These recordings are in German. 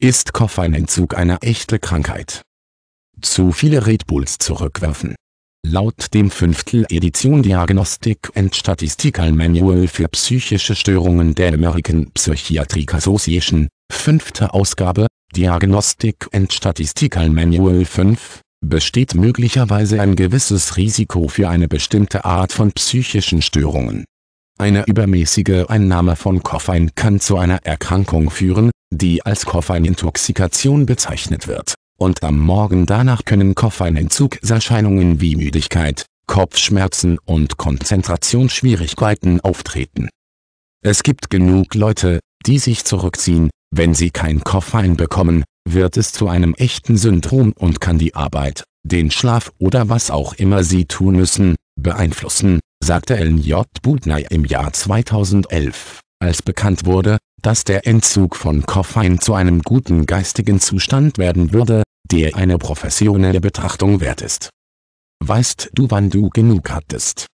ist Koffeinentzug eine echte Krankheit. Zu viele Red Bulls zurückwerfen. Laut dem Fünftel Edition Diagnostic and Statistical Manual für psychische Störungen der American Psychiatric Association, fünfte Ausgabe, Diagnostic and Statistical Manual 5, besteht möglicherweise ein gewisses Risiko für eine bestimmte Art von psychischen Störungen. Eine übermäßige Einnahme von Koffein kann zu einer Erkrankung führen, die als Koffeinintoxikation bezeichnet wird, und am Morgen danach können Koffeinentzugserscheinungen wie Müdigkeit, Kopfschmerzen und Konzentrationsschwierigkeiten auftreten. Es gibt genug Leute, die sich zurückziehen, wenn sie kein Koffein bekommen, wird es zu einem echten Syndrom und kann die Arbeit, den Schlaf oder was auch immer sie tun müssen, beeinflussen, sagte Ellen J. Budney im Jahr 2011 als bekannt wurde, dass der Entzug von Koffein zu einem guten geistigen Zustand werden würde, der eine professionelle Betrachtung wert ist. Weißt du, wann du genug hattest?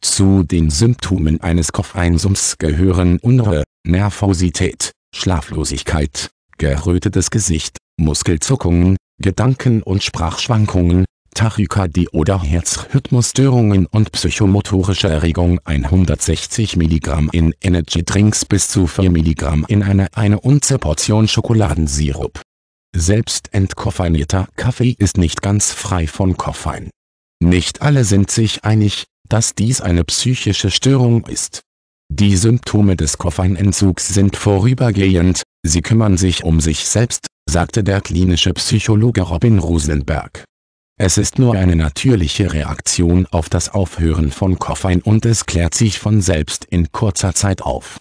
Zu den Symptomen eines Koffeinsums gehören Unruhe, Nervosität, Schlaflosigkeit, gerötetes Gesicht, Muskelzuckungen, Gedanken- und Sprachschwankungen, Tachykardie oder Herzrhythmusstörungen und psychomotorische Erregung 160 mg in Energy Drinks bis zu 4 mg in einer 1 Unze Portion Schokoladensirup. Selbst entkoffeinierter Kaffee ist nicht ganz frei von Koffein. Nicht alle sind sich einig, dass dies eine psychische Störung ist. Die Symptome des Koffeinentzugs sind vorübergehend, sie kümmern sich um sich selbst, sagte der klinische Psychologe Robin Rosenberg. Es ist nur eine natürliche Reaktion auf das Aufhören von Koffein und es klärt sich von selbst in kurzer Zeit auf